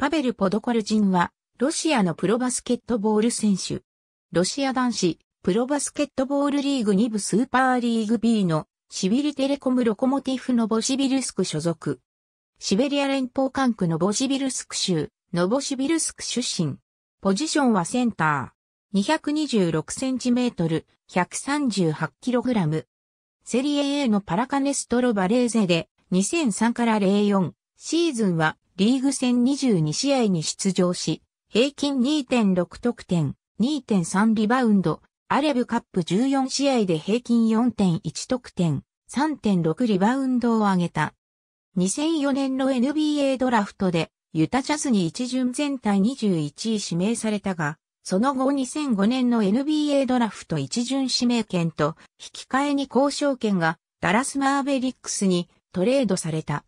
パベル・ポドコルジンは、ロシアのプロバスケットボール選手。ロシア男子、プロバスケットボールリーグ2部スーパーリーグ B の、シビリテレコムロコモティフのボシビルスク所属。シベリア連邦管区のボシビルスク州、ノボシビルスク出身。ポジションはセンター。2 2 6トル、1 3 8ラム。セリエ A のパラカネストロバレーゼで、2003から04、シーズンはリーグ戦22試合に出場し、平均2.6得点、2.3リバウンド、アレブカップ14試合で平均4.1得点、3.6リバウンドを上げた。2004年の NBA ドラフトで、ユタジャズに一巡全体21位指名されたが、その後2005年の NBA ドラフト一巡指名権と引き換えに交渉権がダラスマーベリックスにトレードされた。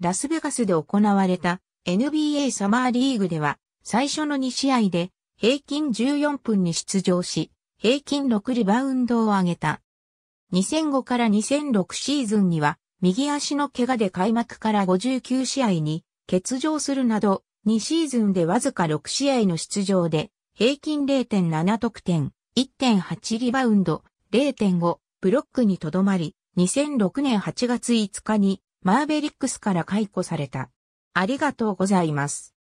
ラスベガスで行われた NBA サマーリーグでは最初の2試合で平均14分に出場し、平均6リバウンドを上げた。2005から2006シーズンには右足の怪我で開幕から59試合に欠場するなど2シーズンでわずか6試合の出場で平均0.7得点、1.8リバウンド、0.5ブロックにとどまり、2006年8月5日にマーベリックスから解雇された。ありがとうございます。